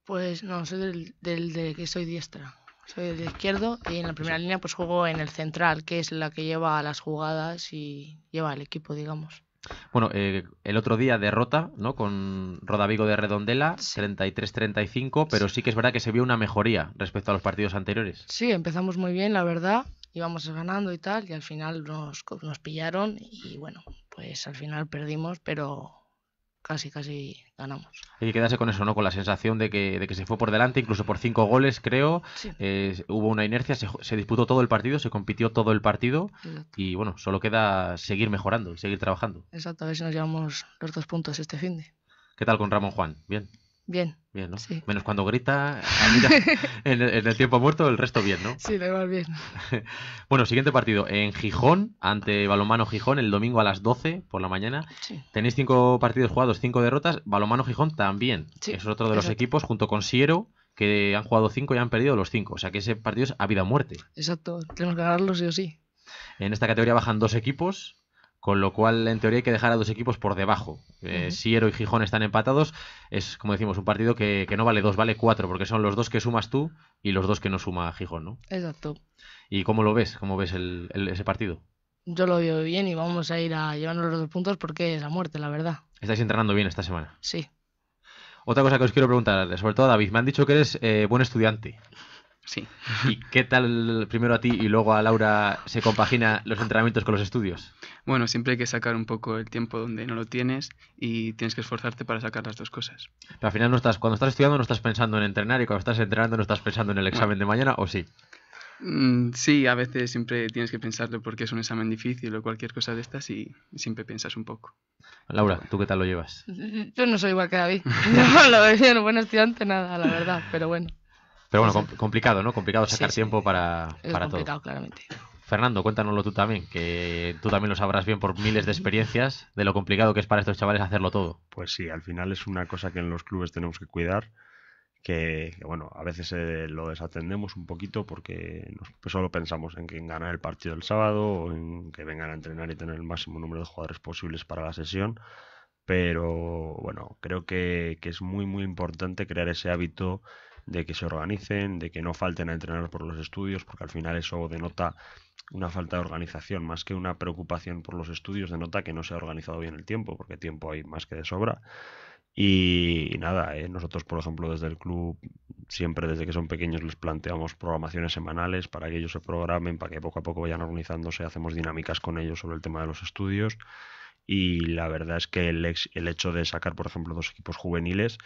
Pues no, soy del, de que soy diestra. Soy del izquierdo y en la primera línea pues juego en el central, que es la que lleva las jugadas y lleva al equipo, digamos. Bueno, eh, el otro día derrota, ¿no? Con Rodavigo de Redondela, 33-35, pero sí. que es verdad que se vio una mejoría respecto a los partidos anteriores. Sí, empezamos muy bien, la verdad, íbamos ganando y tal, y al final nos, nos pillaron y bueno, pues al final perdimos, pero casi, casi ganamos. Hay que quedarse con eso, ¿no? Con la sensación de que, de que se fue por delante, incluso por cinco goles, creo. Eh, hubo una inercia, se, disputó todo el partido, se compitió todo el partido. Y bueno, solo queda seguir mejorando y seguir trabajando. Exacto, a ver si nos llevamos los dos puntos este fin de. ¿Qué tal con Ramón Juan? Bien. Bien. Menos cuando grita en, el tiempo muerto, el resto bien, ¿no? Sí, le va bien. bueno, siguiente partido. En Gijón, ante Balomano Gijón, el domingo a las 12 por la mañana. Tenéis cinco partidos jugados, cinco derrotas. Balomano Gijón también. es otro de los equipos, junto con Siero, que han jugado cinco y han perdido los cinco. O sea que ese partido es a vida o muerte. Exacto. Tenemos que ganarlo sí o sí. En esta categoría bajan dos equipos, con lo cual en teoría hay que dejar a dos equipos por debajo. Eh, si uh y Gijón están empatados, es como decimos, un partido que, no vale dos, vale cuatro, porque son los dos que sumas tú y los dos que no suma Gijón, ¿no? Exacto. ¿Y cómo lo ves? ¿Cómo ves ese partido? Yo lo veo bien y vamos a ir a llevarnos los dos puntos porque es la muerte, la verdad. ¿Estáis entrenando bien esta semana? Sí. Otra cosa que os quiero preguntar, sobre todo a David, me han dicho que eres eh, buen estudiante. Sí. ¿Y qué tal primero a ti y luego a Laura se compagina los entrenamientos con los estudios? Bueno, siempre hay que sacar un poco el tiempo donde no lo tienes y tienes que esforzarte para sacar las dos cosas. Pero al final no estás, cuando estás estudiando no estás pensando en entrenar y cuando estás entrenando no estás pensando en el examen de mañana o sí. Mm, sí, a veces siempre tienes que pensarlo porque es un examen difícil o cualquier cosa de estas y siempre piensas un poco. Laura, ¿tú qué tal lo llevas? Yo no soy igual que David. No, lo buen estudiante nada, la verdad, pero bueno. Pero bueno, complicado, ¿no? Complicado sacar tiempo para, para todo. claramente. Fernando, cuéntanoslo tú también, que tú también lo sabrás bien por miles de experiencias de lo complicado que es para estos chavales hacerlo todo. Pues sí, al final es una cosa que en los clubes tenemos que cuidar, que, bueno, a veces eh, lo desatendemos un poquito porque nos, pues solo pensamos en que ganar el partido el sábado o en que vengan a entrenar y tener el máximo número de jugadores posibles para la sesión. Pero bueno, creo que es muy, muy importante crear ese hábito de que se organicen, de que no falten a entrenar por los estudios, porque al final eso denota una falta de organización, más que una preocupación por los estudios, denota que no se ha organizado bien el tiempo, porque tiempo hay más que de sobra. Y, nada, ¿eh? nosotros, por ejemplo, desde el club, siempre desde que son pequeños les planteamos programaciones semanales para que ellos se programen, para que poco a poco vayan organizándose, hacemos dinámicas con ellos sobre el tema de los estudios. Y la verdad es que el, el hecho de sacar, por ejemplo, dos equipos juveniles,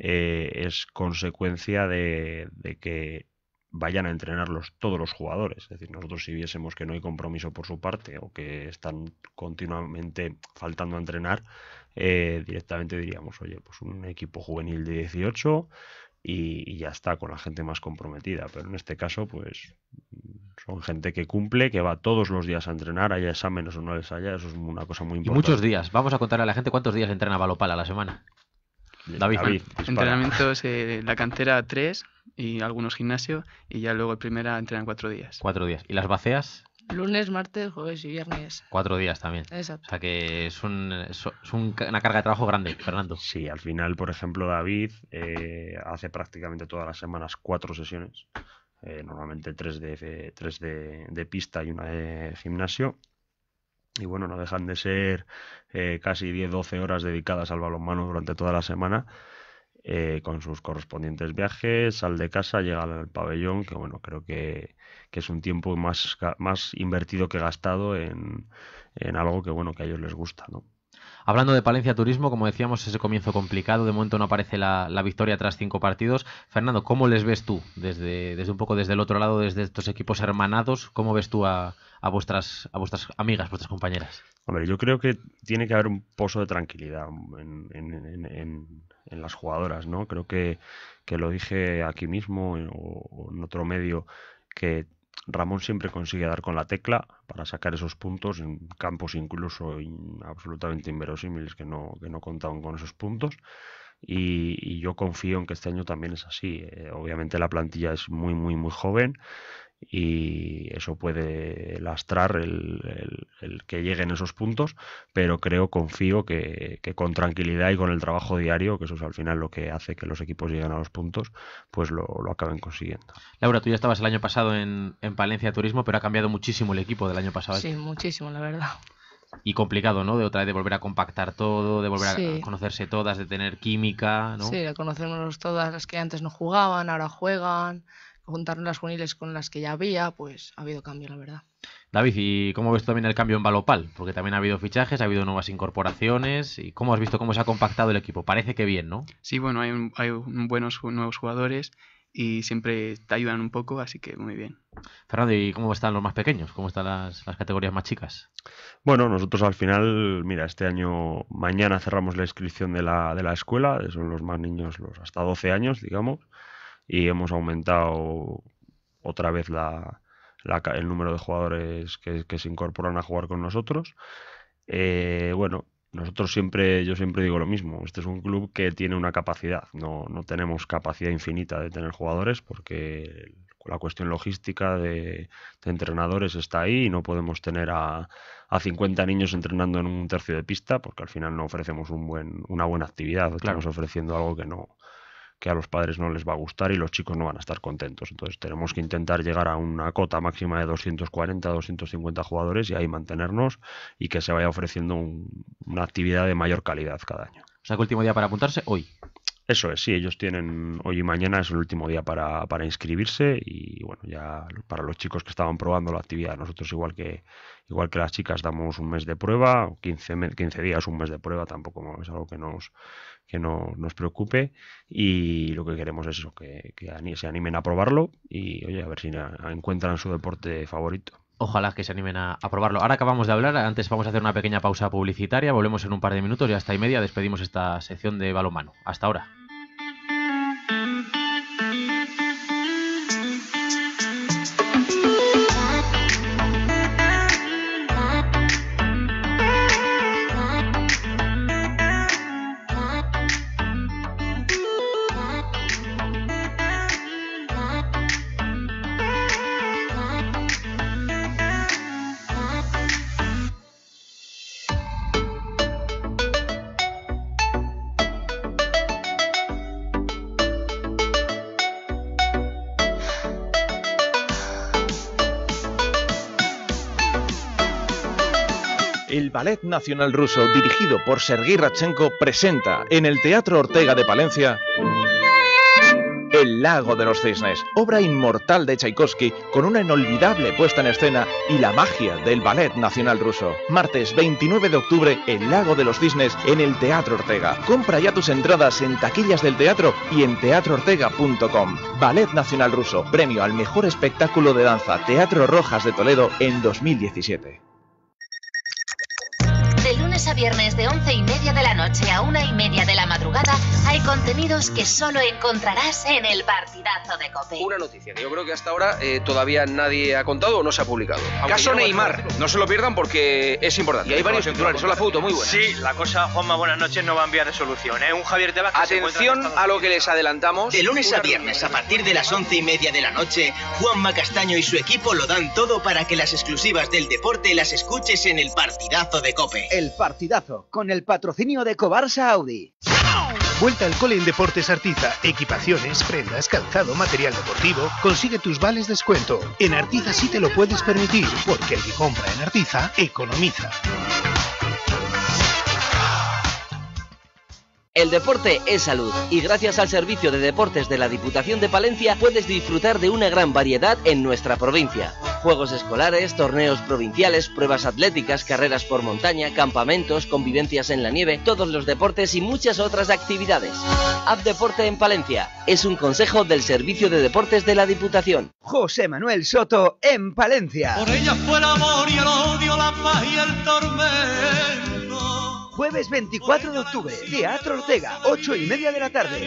eh, es consecuencia de, que vayan a entrenarlos todos los jugadores. Es decir, nosotros si viésemos que no hay compromiso por su parte o que están continuamente faltando a entrenar, eh, directamente diríamos, oye, pues un equipo juvenil de 18 y, ya está, con la gente más comprometida. Pero en este caso, pues son gente que cumple, que va todos los días a entrenar, haya exámenes o no les haya, eso es una cosa muy importante. Y muchos días. Vamos a contar a la gente cuántos días entrena Balopala a la semana. David, entrenamientos, eh, la cantera tres y algunos gimnasio y ya luego el primera entrenan cuatro días. Cuatro días. ¿Y las baseas? Lunes, martes, jueves y viernes. Cuatro días también. Exacto. O sea que es, una carga de trabajo grande, Fernando. Sí, al final, por ejemplo, David eh, hace prácticamente todas las semanas cuatro sesiones. Eh, normalmente tres, de, tres de, de, pista y una de gimnasio y bueno, no dejan de ser eh, casi 10-12 horas dedicadas al balonmano durante toda la semana, eh, con sus correspondientes viajes, sal de casa, llega al pabellón, que bueno, creo que, es un tiempo más, más invertido que gastado en, en, algo que bueno, que a ellos les gusta, ¿no? Hablando de Palencia Turismo, como decíamos, ese comienzo complicado, de momento no aparece la, victoria tras cinco partidos. Fernando, ¿cómo les ves tú desde, desde un poco desde el otro lado, desde estos equipos hermanados? ¿Cómo ves tú a, a vuestras, a vuestras amigas, vuestras compañeras? Hombre, yo creo que tiene que haber un pozo de tranquilidad en, las jugadoras, ¿no? Creo que, lo dije aquí mismo o en otro medio, que Ramón siempre consigue dar con la tecla para sacar esos puntos en campos incluso absolutamente inverosímiles que no, que no contaban con esos puntos. Y, yo confío en que este año también es así. Eh, obviamente la plantilla es muy, muy, muy joven y eso puede lastrar el, que lleguen esos puntos, pero creo, confío que, con tranquilidad y con el trabajo diario, que eso es al final lo que hace que los equipos lleguen a los puntos, pues lo, lo acaben consiguiendo. Laura, tú ya estabas el año pasado en, Palencia Turismo, pero ha cambiado muchísimo el equipo del año pasado. ¿eh? Sí, muchísimo, la verdad. Y complicado, ¿no? De otra vez de volver a compactar todo, de volver a conocerse todas, de tener química, ¿no? Sí, de conocernos todas las que antes no jugaban, ahora juegan juntaron unas juveniles con las que ya había, pues ha habido cambio, la verdad. David, ¿y cómo ves también el cambio en Balopal? Porque también ha habido fichajes, ha habido nuevas incorporaciones. ¿Y cómo has visto cómo se ha compactado el equipo? Parece que bien, ¿no? Sí, bueno, hay, hay buenos nuevos jugadores y siempre te ayudan un poco, así que muy bien. Fernando, ¿y cómo están los más pequeños? ¿Cómo están las, categorías más chicas? Bueno, nosotros al final, mira, este año, mañana cerramos la inscripción de la, de la escuela, son los más niños, los hasta 12 años, digamos y hemos aumentado otra vez el número de jugadores que, se incorporan a jugar con nosotros. Eh, bueno, nosotros siempre, yo siempre digo lo mismo, este es un club que tiene una capacidad, no, tenemos capacidad infinita de tener jugadores porque la cuestión logística de, entrenadores está ahí y no podemos tener a, a, 50 niños entrenando en un tercio de pista porque al final no ofrecemos un buen, una buena actividad, claro. estamos ofreciendo algo que no, que a los padres no les va a gustar y los chicos no van a estar contentos. Entonces tenemos que intentar llegar a una cota máxima de 240, 250 jugadores y ahí mantenernos y que se vaya ofreciendo una actividad de mayor calidad cada año. O sea que último día para apuntarse hoy. Eso es, sí, ellos tienen hoy y mañana es el último día para, inscribirse y bueno, ya para los chicos que estaban probando la actividad, nosotros igual que igual que las chicas damos un mes de prueba, 15, 15 días, un mes de prueba, tampoco es algo que nos no nos preocupe y lo que queremos es eso, que, que se animen a probarlo y oye, a ver si encuentran su deporte favorito. Ojalá que se animen a, probarlo. Ahora acabamos de hablar, antes vamos a hacer una pequeña pausa publicitaria, volvemos en un par de minutos y hasta y media despedimos esta sección de balonmano. Hasta ahora. Ballet Nacional Ruso, dirigido por Sergei Rachenko, presenta en el Teatro Ortega de Palencia El Lago de los Cisnes, obra inmortal de Tchaikovsky con una inolvidable puesta en escena y la magia del Ballet Nacional Ruso. Martes 29 de octubre, El Lago de los Cisnes en el Teatro Ortega. Compra ya tus entradas en taquillas del teatro y en teatroortega.com. Ballet Nacional Ruso, premio al mejor espectáculo de danza Teatro Rojas de Toledo en 2017 viernes de 11 y media de la noche a una y media de la madrugada hay contenidos que solo encontrarás en el partidazo de Cope. Una noticia yo creo que hasta ahora eh, todavía nadie ha contado o no se ha publicado. Caso Neymar, no se lo pierdan porque es importante. Y hay varios titulares, son la foto, muy buena. Sí, la cosa, Juanma, buenas noches, no va a enviar resolución. ¿eh? Un Javier Tebas que Atención a lo que les adelantamos. De lunes a viernes, a partir de las 11 y media de la noche, Juanma Castaño y su equipo lo dan todo para que las exclusivas del deporte las escuches en el partidazo de Cope. El partidazo con el patrocinio de Cobarsa Audi. Vuelta al cole en Deportes Artiza. Equipaciones, prendas, calzado, material deportivo. Consigue tus vales descuento. En Artiza sí te lo puedes permitir, porque el que compra en Artiza economiza. El deporte es salud y gracias al servicio de deportes de la Diputación de Palencia puedes disfrutar de una gran variedad en nuestra provincia. Juegos escolares, torneos provinciales, pruebas atléticas, carreras por montaña, campamentos, convivencias en la nieve, todos los deportes y muchas otras actividades. App Deporte en Palencia es un consejo del Servicio de Deportes de la Diputación. José Manuel Soto en Palencia. Por ella fue amor y el odio, la paz y el tormento. Jueves 24 de octubre, Teatro Ortega, 8 y media de la tarde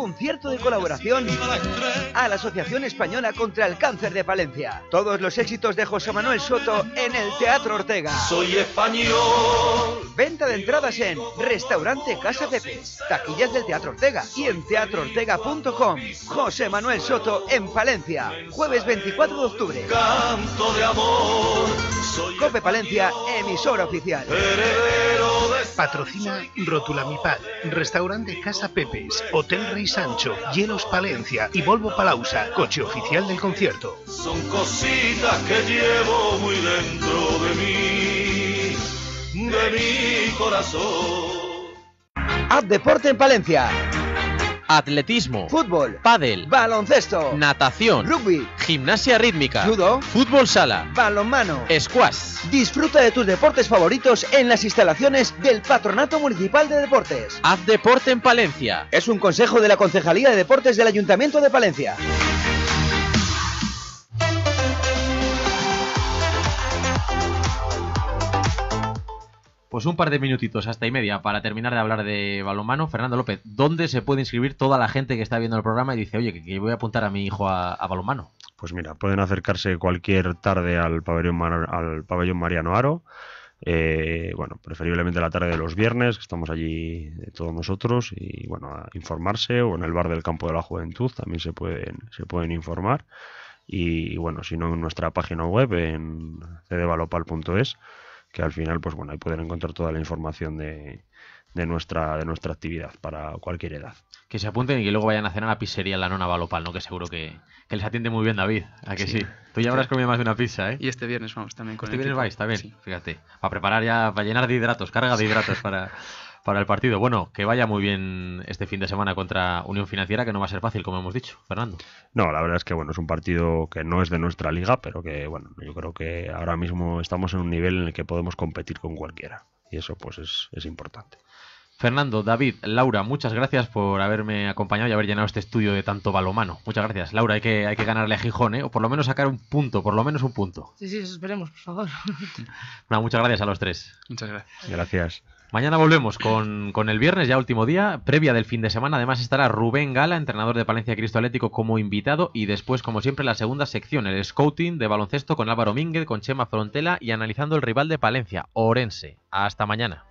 concierto de colaboración a la Asociación Española contra el Cáncer de Palencia. Todos los éxitos de José Manuel Soto en el Teatro Ortega. Soy español. Venta de entradas en Restaurante Casa Pepe, taquillas del Teatro Ortega y en teatroortega.com. José Manuel Soto en Palencia, jueves 24 de octubre. Canto de amor. Cope Palencia, emisora oficial. Patrocina Rotulamipad, Restaurante Casa Pepes, Hotel Rey Sancho, Hielos Palencia y Volvo Palausa, coche oficial del concierto. Son cositas que llevo muy dentro de mí, de mi corazón. Haz deporte en Palencia atletismo, fútbol, pádel, baloncesto, natación, rugby, gimnasia rítmica, judo, fútbol sala, balonmano, squash. Disfruta de tus deportes favoritos en las instalaciones del Patronato Municipal de Deportes. Haz deporte en Palencia. Es un consejo de la Concejalía de Deportes del Ayuntamiento de Palencia. Pues un par de minutitos, hasta y media, para terminar de hablar de balonmano. Fernando López, ¿dónde se puede inscribir toda la gente que está viendo el programa y dice, oye, que, voy a apuntar a mi hijo a, balonmano? Pues mira, pueden acercarse cualquier tarde al pabellón, al pabellón Mariano Aro. Eh, bueno, preferiblemente la tarde de los viernes, que estamos allí eh, todos nosotros, y bueno, a informarse, o en el bar del campo de la juventud también se pueden, se pueden informar. Y, bueno, si no, en nuestra página web, en cdbalopal.es que al final, pues bueno, ahí pueden encontrar toda la información de, nuestra, de nuestra actividad para cualquier edad. Que se apunten y que luego vayan a hacer a la pizzería La Nona Balopal, ¿no? Que seguro que, que, les atiende muy bien David. ¿A que sí? Tú ya este habrás comido más de una pizza, ¿eh? Y este viernes vamos también con Este viernes vais está bien fíjate. Para preparar ya, para llenar de hidratos, carga de hidratos para, para el partido. Bueno, que vaya muy bien este fin de semana contra Unión Financiera, que no va a ser fácil, como hemos dicho, Fernando. No, la verdad es que bueno, es un partido que no es de nuestra liga, pero que bueno, yo creo que ahora mismo estamos en un nivel en el que podemos competir con cualquiera. Y eso pues es, es importante. Fernando, David, Laura, muchas gracias por haberme acompañado y haber llenado este estudio de tanto balomano. Muchas gracias. Laura, hay que, hay que ganarle a Gijón, ¿eh? o por lo menos sacar un punto, por lo menos un punto. Sí, sí, esperemos, por favor. No, muchas gracias a los tres. Muchas gracias. Gracias. Mañana volvemos con, el viernes, ya último día, previa del fin de semana. Además estará Rubén Gala, entrenador de Palencia Cristo Atlético, como invitado. Y después, como siempre, la segunda sección, el scouting de baloncesto con Álvaro Mínguez, con Chema Frontela y analizando el rival de Palencia, Orense. Hasta mañana.